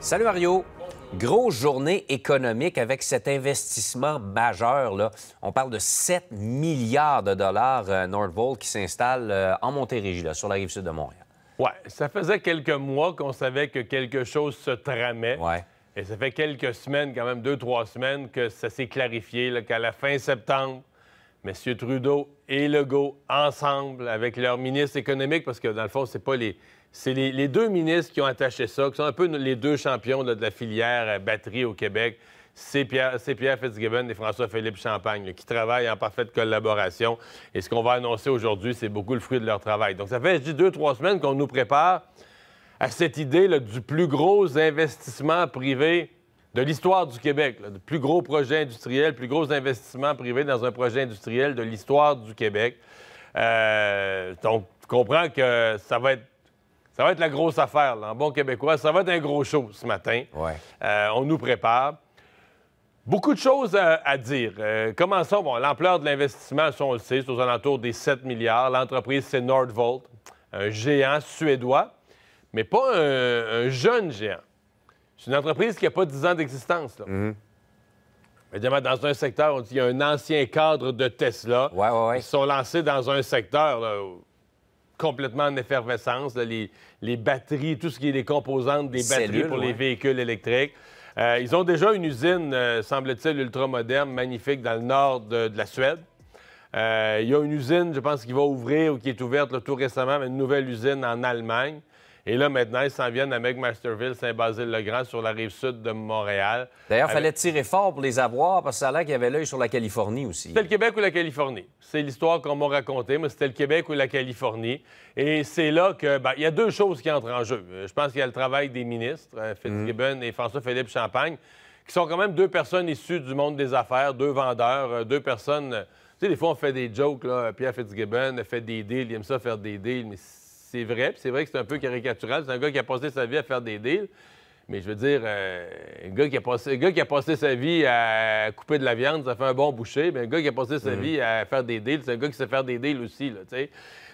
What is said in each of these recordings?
Salut Mario. Grosse journée économique avec cet investissement majeur. Là. On parle de 7 milliards de dollars euh, Nordvolt qui s'installe euh, en Montérégie, sur la rive sud de Montréal. Oui, ça faisait quelques mois qu'on savait que quelque chose se tramait. Ouais. Et ça fait quelques semaines, quand même deux, trois semaines, que ça s'est clarifié, qu'à la fin septembre, M. Trudeau et Legault, ensemble, avec leur ministre économique, parce que dans le fond, ce n'est pas les c'est les, deux ministres qui ont attaché ça, qui sont un peu les deux champions de la filière euh, batterie au Québec. C'est Pierre, Pierre, Fitzgibbon et François-Philippe Champagne qui travaillent en parfaite collaboration. Et ce qu'on va annoncer aujourd'hui, c'est beaucoup le fruit de leur travail. Donc, ça fait, je dis, deux, trois semaines qu'on nous prépare à cette idée du plus gros investissement privé de l'histoire du Québec, le plus gros projet industriel, le plus gros investissement privé dans un projet industriel de l'histoire du Québec. Euh, donc, tu comprends que ça va être ça va être la grosse affaire, là, en bon québécois. Ça va être un gros show ce matin. Euh, on nous prépare. Beaucoup de choses euh, à, dire. Euh, commençons. Bon, l'ampleur de l'investissement, on le sait, c'est aux alentours des 7 milliards. L'entreprise, c'est Nordvolt, un géant suédois, mais pas un, jeune géant. C'est une entreprise qui n'a pas 10 ans d'existence. Mhm. Évidemment, dans un secteur, on dit y a un ancien cadre de Tesla. qui Ils sont lancés dans un secteur là, complètement en effervescence, les, batteries, tout ce qui est les composantes des batteries pour les véhicules électriques. Euh, ils ont déjà une usine, euh, semble-t-il, ultramoderne, magnifique, dans le nord de, la Suède. Euh, il y a une usine, je pense, qui va ouvrir ou qui est ouverte tout récemment, une nouvelle usine en Allemagne. Et là, maintenant, ils s'en viennent à McMasterville, Saint-Basile-le-Grand, sur la rive sud de Montréal. D'ailleurs, il fallait tirer fort pour les avoir parce que ça là qu'il y avait l'œil sur la Californie aussi. C'était le Québec ou la Californie. C'est l'histoire qu'on m'a racontée, mais c'était le Québec ou la Californie. Et c'est là qu'il ben, y a deux choses qui entrent en jeu. Euh, je pense qu'il y a le travail des ministres, euh, Fitzgibbon mm. et François-Philippe Champagne, qui sont quand même deux personnes issues du monde des affaires, deux vendeurs, euh, deux personnes. Tu sais, des fois, on fait des jokes, là. Pierre Fitzgibbon fait des deals, il aime ça faire des deals, mais c'est vrai, c'est vrai que c'est un peu caricatural. C'est un gars qui a passé sa vie à faire des deals. Mais je veux dire, euh, un, gars qui a passé, qui a sa vie à couper de la viande, ça fait un bon boucher. Mais un gars qui a passé sa mhm. vie à faire des deals, c'est un gars qui sait faire des deals aussi.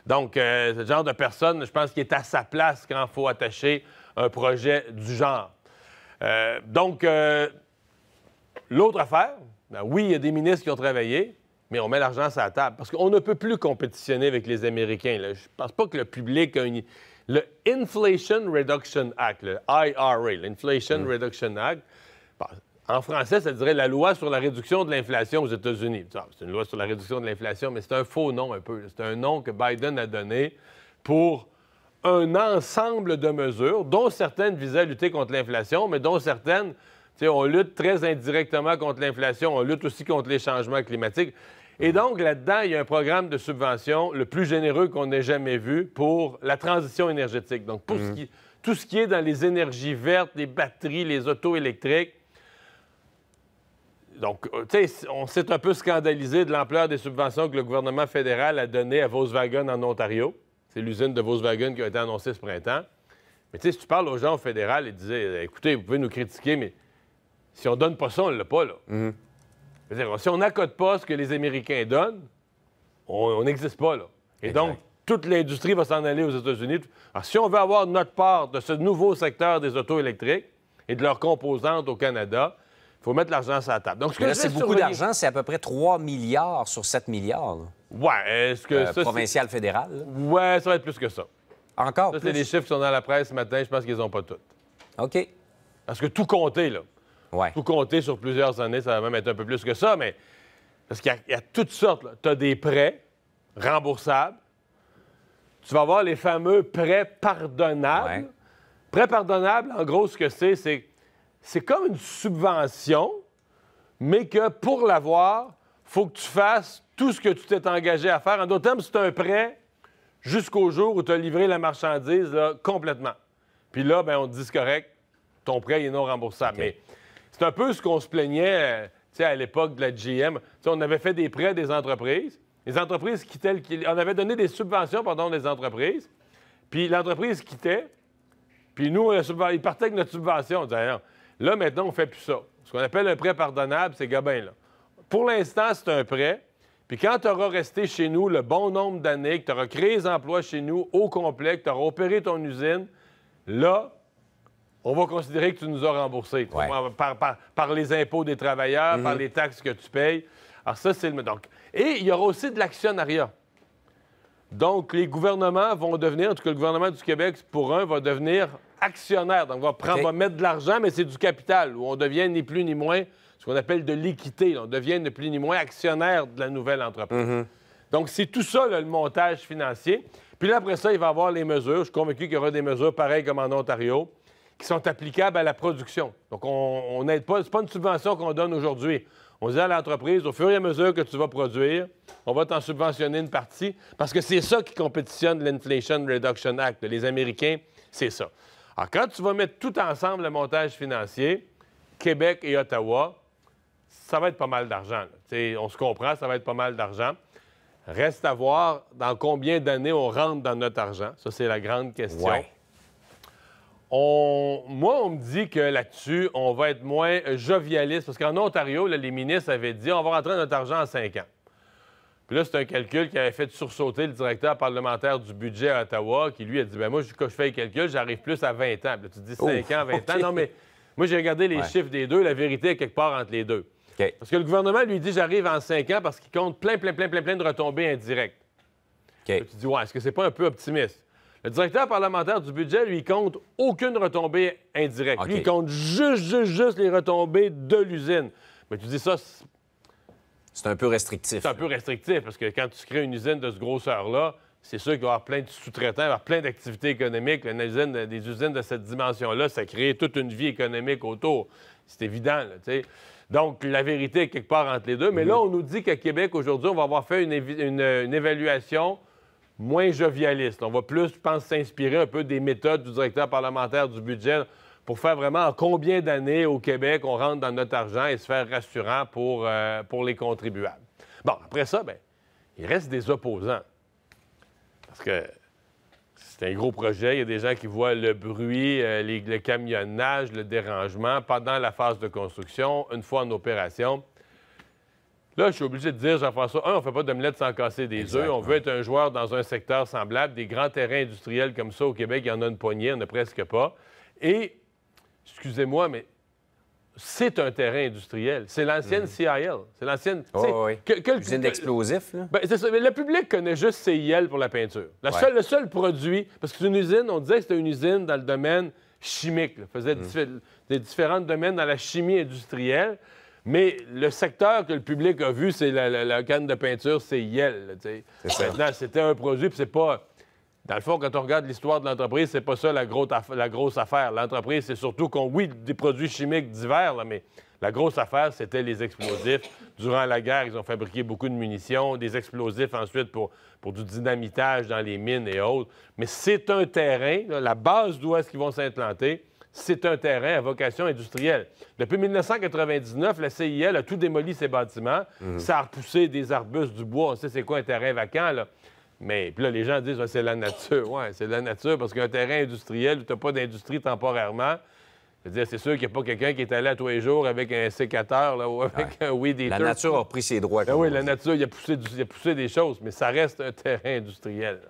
Donc, euh, ce genre de personne, je pense qu'il est à sa place quand il faut attacher un projet du genre. Euh, donc, l'autre affaire, ben oui, il y a des ministres qui ont travaillé mais on met l'argent sur la table. Parce qu'on ne peut plus compétitionner avec les Américains. Je Je pense pas que le public Le Inflation Reduction Act, le IRA, l'Inflation mm. Reduction Act, bah, en français, ça dirait la loi sur la réduction de l'inflation aux États-Unis. Ah, c'est une loi sur la réduction de l'inflation, mais c'est un faux nom un peu. C'est un nom que Biden a donné pour un ensemble de mesures, dont certaines visaient à lutter contre l'inflation, mais dont certaines on lutte très indirectement contre l'inflation, on lutte aussi contre les changements climatiques. Et donc, là-dedans, il y a un programme de subvention le plus généreux qu'on ait jamais vu pour la transition énergétique. Donc, pour mhm. tout ce qui est dans les énergies vertes, les batteries, les autos électriques. Donc, euh, tu sais, on s'est un peu scandalisé de l'ampleur des subventions que le gouvernement fédéral a données à Volkswagen en Ontario. C'est l'usine de Volkswagen qui a été annoncée ce printemps. Mais tu sais, si tu parles aux gens au fédéral, ils disaient écoutez, vous pouvez nous critiquer, mais si on donne pas ça, on l'a pas, là. Mhm. Si on n'accote pas ce que les Américains donnent, on n'existe pas, là. Et donc, toute l'industrie va s'en aller aux États-Unis. Alors, si on veut avoir notre part de ce nouveau secteur des autos électriques et de leurs composantes au Canada, il faut mettre l'argent sur la table. Donc, ce que là, c'est beaucoup d'argent, c'est à peu près 3 milliards sur 7 milliards. Ouais, est-ce que euh, provincial, fédéral. Ouais, ça va être plus que ça. Encore ça, c'est des chiffres qui sont dans la presse ce matin. Je pense qu'ils n'ont pas toutes. OK. Parce que tout comptait là. Ouais. Tout compter sur plusieurs années, ça va même être un peu plus que ça, mais parce qu'il y, a toutes sortes. Tu as des prêts remboursables. Tu vas avoir les fameux prêts pardonnables. Prêts pardonnables, en gros, ce que c'est, c'est c'est comme une subvention, mais que pour l'avoir, faut que tu fasses tout ce que tu t'es engagé à faire. En d'autres termes, c'est un prêt jusqu'au jour où tu as livré la marchandise complètement. Puis là, ben, on te dit c'est correct, ton prêt est non remboursable. C'est un peu ce qu'on se plaignait euh, à l'époque de la GM. on avait fait des prêts des entreprises. Les entreprises quittaient. On avait donné des subventions, pardon, des entreprises. Puis l'entreprise quittait. Puis nous, il ils partaient avec notre subvention. D'ailleurs, là, maintenant, on ne fait plus ça. Ce qu'on appelle un prêt pardonnable, c'est gabin, là. Pour l'instant, c'est un prêt. Puis quand tu auras resté chez nous le bon nombre d'années, que tu auras créé des emplois chez nous au complet, que tu auras opéré ton usine, là, on va considérer que tu nous as remboursé par, les impôts des travailleurs, par mm-hmm. les taxes que tu payes. Alors ça, c'est le... Donc, et il y aura aussi de l'actionnariat. Donc, les gouvernements vont devenir, en tout cas le gouvernement du Québec, pour un, va devenir actionnaire. Donc, va, prendre, va mettre de l'argent, mais c'est du capital, où on devient ni plus ni moins ce qu'on appelle de l'équité. On devient ni plus ni moins actionnaire de la nouvelle entreprise. Mm-hmm. Donc, c'est tout ça, le montage financier. Puis là, après ça, il va y avoir les mesures. Je suis convaincu qu'il y aura des mesures pareilles comme en Ontario qui sont applicables à la production. Donc, on pas, ce n'est pas une subvention qu'on donne aujourd'hui. On dit à l'entreprise, au fur et à mesure que tu vas produire, on va t'en subventionner une partie, parce que c'est ça qui compétitionne l'Inflation Reduction Act. Les Américains, c'est ça. Alors, quand tu vas mettre tout ensemble le montage financier, Québec et Ottawa, ça va être pas mal d'argent. On se comprend, ça va être pas mal d'argent. Reste à voir dans combien d'années on rentre dans notre argent. Ça, c'est la grande question. On, moi, on me dit que là-dessus, on va être moins jovialiste. Parce qu'en Ontario, les ministres avaient dit on va rentrer notre argent en cinq ans. Puis là, c'est un calcul qui avait fait sursauter le directeur parlementaire du budget à Ottawa, qui lui a dit ben moi, quand je fais le calcul, j'arrive plus à 20 ans. tu dis 5 ans, 20 ans. Non, mais moi, j'ai regardé les chiffres des deux. La vérité est quelque part entre les deux. Parce que le gouvernement lui dit j'arrive en 5 ans parce qu'il compte plein, plein, plein, plein, plein de retombées indirectes. tu dis ouais, est-ce que c'est pas un peu optimiste le directeur parlementaire du budget, lui, compte aucune retombée indirecte. Lui, il compte juste, juste, juste les retombées de l'usine. Mais tu dis ça, c'est un peu restrictif. C'est un peu restrictif, parce que quand tu crées une usine de ce grosseur-là, c'est sûr qu'il va y avoir plein de sous-traitants, il y avoir plein d'activités économiques. Une usine, des usines de cette dimension-là, ça crée toute une vie économique autour. C'est évident, là, tu sais. Donc, la vérité est quelque part entre les deux. Mais là, mhm. on nous dit qu'à Québec, aujourd'hui, on va avoir fait une évaluation moins jovialiste. On va plus, je pense, s'inspirer un peu des méthodes du directeur parlementaire du budget pour faire vraiment combien d'années au Québec on rentre dans notre argent et se faire rassurant pour, euh, les contribuables. Bon, après ça, bien, il reste des opposants. Parce que c'est un gros projet. Il y a des gens qui voient le bruit, euh, le camionnage, le dérangement pendant la phase de construction, une fois en opération. Là, je suis obligé de dire, Jean-François, un, on ne fait pas d'omelette sans casser des œufs. On veut être un joueur dans un secteur semblable. Des grands terrains industriels comme ça au Québec, il y en a une poignée, il a presque pas. Et, excusez-moi, mais c'est un terrain industriel. C'est l'ancienne mhm. CIL. C'est l'ancienne. Oh, oui. Usine d'explosifs, ben, Mais le public connaît juste CIL pour la peinture. le seul produit. Parce que c'est une usine, on disait que c'était une usine dans le domaine chimique. faisait mhm. des différents domaines dans la chimie industrielle. Mais le secteur que le public a vu, c'est la, canne de peinture, c'est Yel. Maintenant, c'était un produit, puis c'est pas. Dans le fond, quand on regarde l'histoire de l'entreprise, c'est pas ça la, grosse affaire. L'entreprise, c'est surtout qu'on, oui, des produits chimiques divers, mais la grosse affaire, c'était les explosifs. Durant la guerre, ils ont fabriqué beaucoup de munitions, des explosifs ensuite pour, du dynamitage dans les mines et autres. Mais c'est un terrain, la base d'où est-ce qu'ils vont s'implanter c'est un terrain à vocation industrielle. Depuis 1999, la CIL a tout démoli ses bâtiments. Mhm. Ça a repoussé des arbustes, du bois. On sait c'est quoi un terrain vacant, Mais puis là, les gens disent, c'est la nature. Oui, c'est la nature parce qu'un terrain industriel où tu n'as pas d'industrie temporairement, c'est sûr qu'il n'y a pas quelqu'un qui est allé à tous les jours avec un sécateur ou avec un weed eater. La nature a pris ses droits. Ben oui, la nature, il a, poussé il a poussé des choses, mais ça reste un terrain industriel.